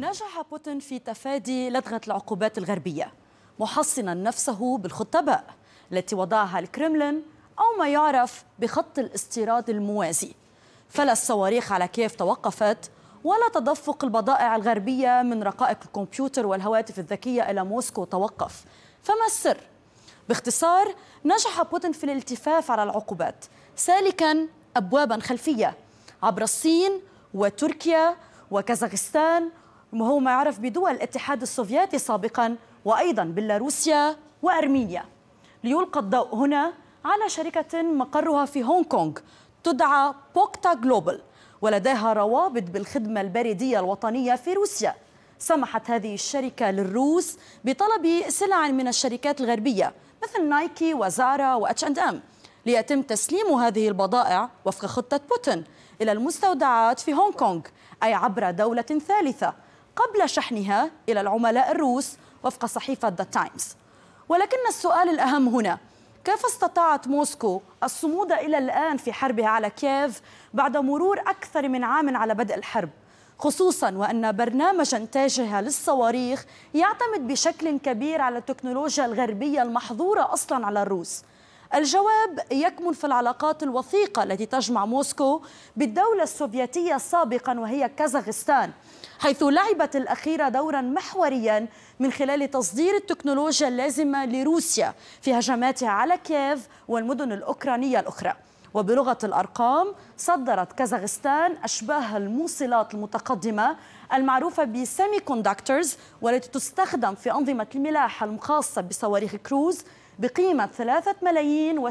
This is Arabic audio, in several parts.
نجح بوتين في تفادي لدغة العقوبات الغربية محصنا نفسه بالخطباء التي وضعها الكرملين أو ما يعرف بخط الاستيراد الموازي فلا الصواريخ على كيف توقفت ولا تدفق البضائع الغربية من رقائق الكمبيوتر والهواتف الذكية إلى موسكو توقف فما السر؟ باختصار نجح بوتين في الالتفاف على العقوبات سالكا أبوابا خلفية عبر الصين وتركيا وكازاخستان وهو ما يعرف بدول الاتحاد السوفيتي سابقا وأيضا بيلاروسيا وأرمينيا ليلقى الضوء هنا على شركة مقرها في هونغ كونغ تدعى بوكتا جلوبال ولديها روابط بالخدمة البريدية الوطنية في روسيا سمحت هذه الشركة للروس بطلب سلع من الشركات الغربية مثل نايكي وزارا واتش اند ام ليتم تسليم هذه البضائع وفق خطة بوتين إلى المستودعات في هونغ كونغ أي عبر دولة ثالثة قبل شحنها إلى العملاء الروس وفق صحيفة ذا تايمز ولكن السؤال الأهم هنا كيف استطاعت موسكو الصمود إلى الآن في حربها على كييف بعد مرور أكثر من عام على بدء الحرب خصوصا وأن برنامج إنتاجها للصواريخ يعتمد بشكل كبير على التكنولوجيا الغربية المحظورة أصلا على الروس الجواب يكمن في العلاقات الوثيقة التي تجمع موسكو بالدولة السوفيتية سابقا وهي كازاخستان حيث لعبت الأخيرة دورا محوريا من خلال تصدير التكنولوجيا اللازمة لروسيا في هجماتها على كييف والمدن الأوكرانية الأخرى وبلغة الأرقام صدرت كازاخستان أشباه الموصلات المتقدمة المعروفة بسيمي كوندكترز والتي تستخدم في أنظمة الملاحة الخاصة بصواريخ كروز بقيمة 3 ملايين و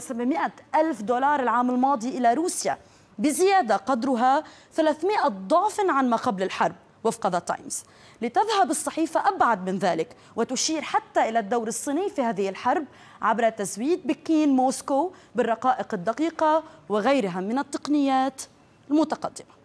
ألف دولار العام الماضي إلى روسيا بزيادة قدرها 300 ضعف عن ما قبل الحرب وفق ذا تايمز لتذهب الصحيفة أبعد من ذلك وتشير حتى إلى الدور الصيني في هذه الحرب عبر تزويد بكين موسكو بالرقائق الدقيقة وغيرها من التقنيات المتقدمة